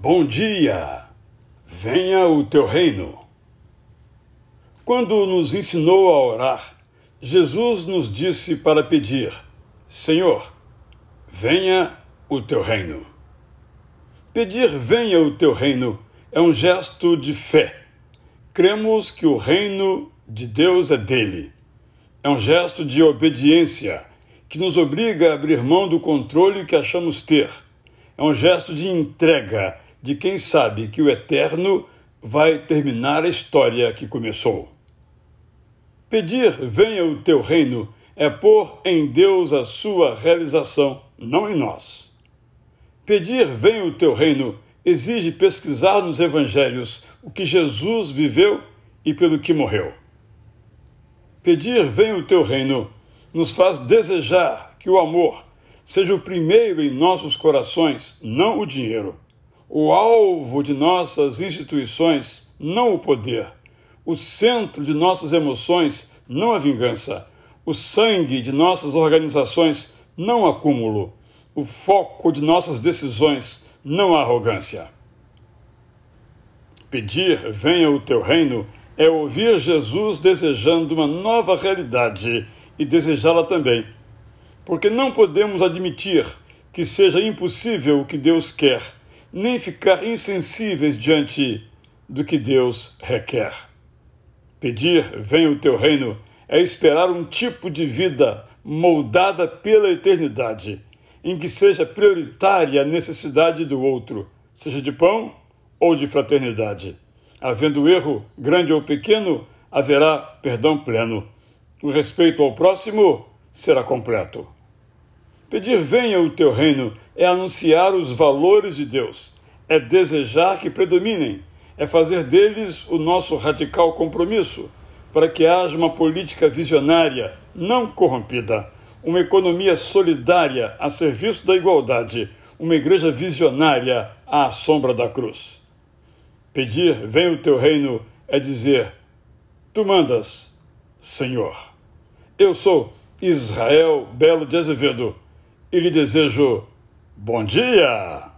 Bom dia! Venha o teu reino. Quando nos ensinou a orar, Jesus nos disse para pedir: Senhor, venha o teu reino. Pedir venha o teu reino é um gesto de fé. Cremos que o reino de Deus é dele. É um gesto de obediência que nos obriga a abrir mão do controle que achamos ter. É um gesto de entrega de quem sabe que o Eterno vai terminar a história que começou. Pedir venha o teu reino é pôr em Deus a sua realização, não em nós. Pedir venha o teu reino exige pesquisar nos evangelhos o que Jesus viveu e pelo que morreu. Pedir venha o teu reino nos faz desejar que o amor seja o primeiro em nossos corações, não o dinheiro o alvo de nossas instituições, não o poder. O centro de nossas emoções, não a vingança. O sangue de nossas organizações, não o acúmulo. O foco de nossas decisões, não a arrogância. Pedir venha o teu reino é ouvir Jesus desejando uma nova realidade e desejá-la também. Porque não podemos admitir que seja impossível o que Deus quer nem ficar insensíveis diante do que Deus requer. Pedir, venha o teu reino, é esperar um tipo de vida moldada pela eternidade, em que seja prioritária a necessidade do outro, seja de pão ou de fraternidade. Havendo erro, grande ou pequeno, haverá perdão pleno. O respeito ao próximo será completo. Pedir venha o teu reino é anunciar os valores de Deus, é desejar que predominem, é fazer deles o nosso radical compromisso, para que haja uma política visionária, não corrompida, uma economia solidária a serviço da igualdade, uma igreja visionária à sombra da cruz. Pedir venha o teu reino é dizer: Tu mandas, Senhor. Eu sou Israel Belo de Azevedo e lhe desejo bom dia!